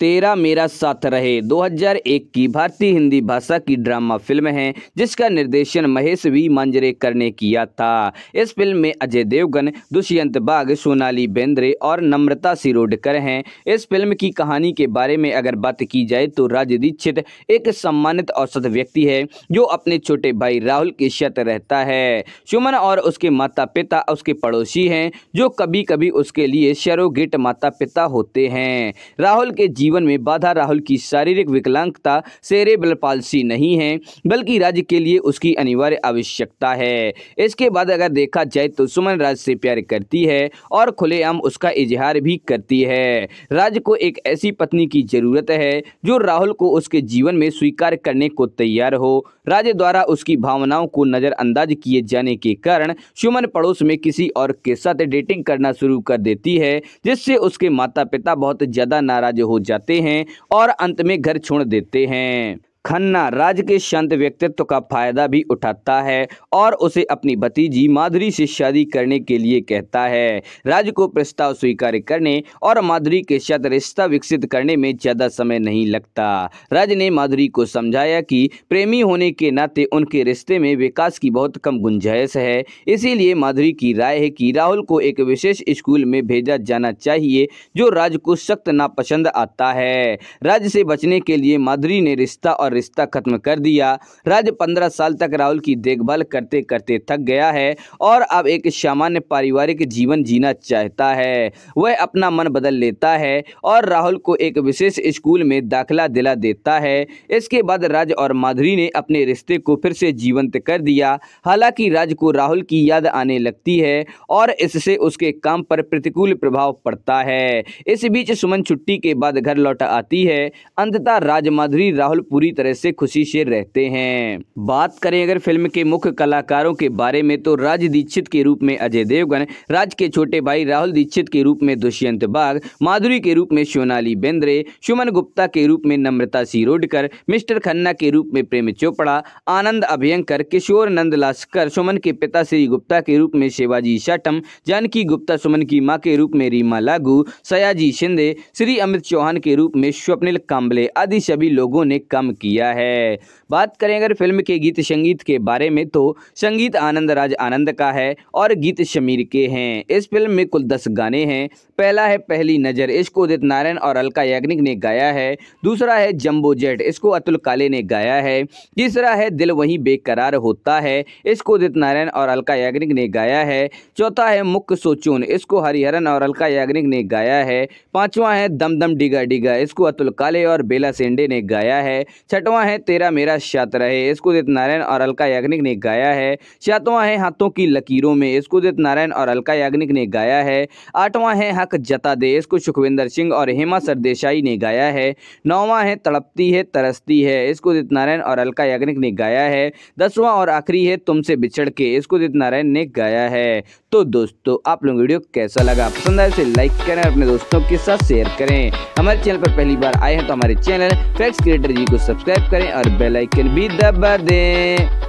तेरा मेरा साथ रहे 2001 की भारतीय हिंदी भाषा की ड्रामा फिल्म है जिसका निर्देशन महेश वी मांजरे करने किया था इस फिल्म में अजय देवगन दुष्यंत बाग सोनाली बेंद्रे और नम्रता सिरोडकर हैं इस फिल्म की कहानी के बारे में अगर बात की जाए तो राज दीक्षित एक सम्मानित औसत व्यक्ति है जो अपने छोटे भाई राहुल के शत रहता है सुमन और उसके माता पिता उसके पड़ोसी हैं जो कभी कभी उसके लिए शरोगेट माता पिता होते हैं राहुल के जी जीवन में बाधा राहुल की शारीरिक विकलांगता सेरेबल पालसी नहीं है बल्कि राज्य के लिए उसकी अनिवार्य आवश्यकता है इसके बाद अगर देखा जाए तो सुमन राज से प्यार करती है और खुलेआम उसका इजहार भी करती है राज को एक ऐसी पत्नी की जरूरत है जो राहुल को उसके जीवन में स्वीकार करने को तैयार हो राज द्वारा उसकी भावनाओं को नज़रअंदाज किए जाने के कारण सुमन पड़ोस में किसी और के साथ डेटिंग करना शुरू कर देती है जिससे उसके माता पिता बहुत ज़्यादा नाराज हो जाते जाते हैं और अंत में घर छोड़ देते हैं खन्ना राज्य के शांत व्यक्तित्व का फायदा भी उठाता है और उसे अपनी भतीजी माधुरी से शादी करने के लिए कहता है राज को प्रस्ताव स्वीकार करने और माधुरी के साथ रिश्ता विकसित करने में ज़्यादा समय नहीं लगता राज ने माधुरी को समझाया कि प्रेमी होने के नाते उनके रिश्ते में विकास की बहुत कम गुंजाइश है इसीलिए माधुरी की राय है कि राहुल को एक विशेष स्कूल में भेजा जाना चाहिए जो राज को सख्त नापसंद आता है राज से बचने के लिए माधुरी ने रिश्ता और रिश्ता खत्म कर दिया राज पंद्रह साल तक राहुल की देखभाल करते करते थक गया है और अब एक सामान्य पारिवारिक जीवन जीना चाहता है वह अपना मन बदल लेता है और राहुल को एक विशेष स्कूल में दाखिला दिला देता है इसके बाद राज और माधुरी ने अपने रिश्ते को फिर से जीवंत कर दिया हालांकि राज को राहुल की याद आने लगती है और इससे उसके काम पर प्रतिकूल प्रभाव पड़ता है इस बीच सुमन छुट्टी के बाद घर लौट आती है अंततः राज माधुरी राहुल पूरी तरह तरह से खुशी से रहते हैं बात करें अगर फिल्म के मुख्य कलाकारों के बारे में तो राज दीक्षित के रूप में अजय देवगन राज के छोटे भाई राहुल दीक्षित के रूप में दुष्यंत बाग माधुरी के रूप में सोनाली बेंद्रे सुमन गुप्ता के रूप में नम्रता सिरोडकर मिस्टर खन्ना के रूप में प्रेम चोपड़ा आनंद अभियंकर किशोर नंद लास्कर सुमन के पिता श्री गुप्ता के रूप में शिवाजी शाटम जानकी गुप्ता सुमन की माँ के रूप में रीमा लागू सयाजी शिंदे श्री अमित चौहान के रूप में स्वप्निल काम्बले आदि सभी लोगों ने काम किया दिया है बात करें अगर फिल्म के गीत संगीत के बारे में तो संगीत आनंद राज आनंद का है और गीत शमीर के हैं इस फिल्म में कुल दस गाने हैं पहला है पहली नज़र इसको उदित नारायण और अलका याग्निक ने गाया है दूसरा है जम्बो जेट इसको अतुल काले ने गाया है तीसरा है दिल वहीं बेकरार होता है इसको उदित नारायण और अलका याग्निक ने गाया है चौथा है मुख्य सोचून इसको हरिहरन और अलका याग्निक ने गाया है पांचवा है दम दम डिगा डिगा इसको अतुल काले और बेला सेंडे ने गाया है छठवां है तेरा मेरा शत्र है इसको दित नारायण और अलका याग्निक ने गाया है सातवां है हाथों की लकीरों में इसको दित नारायण और अलका याग्निक ने गाया है आठवां है हक जता दे इसको सुखविंदर सिंह और हेमा सरदेसाई ने गाया है नौवां है तड़पती है तरसती है इसको दित नारायण और अलका याग्निक ने गाया है दसवां और आखिरी है तुमसे बिछड़ के इसको दित नारायण ने गाया है तो दोस्तों आप लोग वीडियो कैसा लगा पसंद आए उसे तो लाइक करें अपने दोस्तों के साथ शेयर करें हमारे चैनल पर पहली बार आए हैं तो हमारे चैनल फैक्स क्रिएटर जी को सब्सक्राइब सब्सक्राइब करें और बेल आइकन भी दबा दें